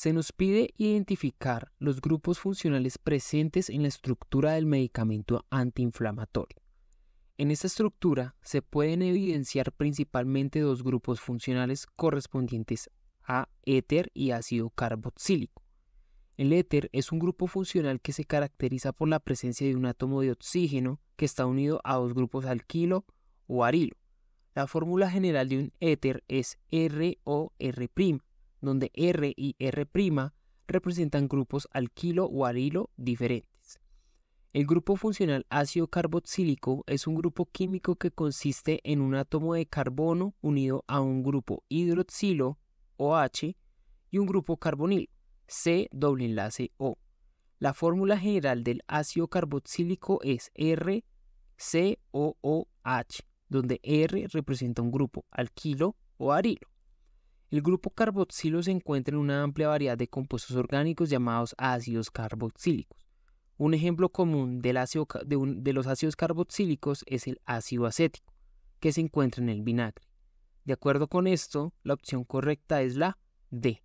se nos pide identificar los grupos funcionales presentes en la estructura del medicamento antiinflamatorio. En esta estructura se pueden evidenciar principalmente dos grupos funcionales correspondientes a éter y ácido carboxílico. El éter es un grupo funcional que se caracteriza por la presencia de un átomo de oxígeno que está unido a dos grupos alquilo o arilo. La fórmula general de un éter es ROR', donde R y R' representan grupos alquilo o arilo diferentes. El grupo funcional ácido carboxílico es un grupo químico que consiste en un átomo de carbono unido a un grupo hidroxilo OH y un grupo carbonilo C doble enlace O. La fórmula general del ácido carboxílico es RCOOH, donde R representa un grupo alquilo o arilo el grupo carboxilo se encuentra en una amplia variedad de compuestos orgánicos llamados ácidos carboxílicos. Un ejemplo común de los ácidos carboxílicos es el ácido acético, que se encuentra en el vinagre. De acuerdo con esto, la opción correcta es la D.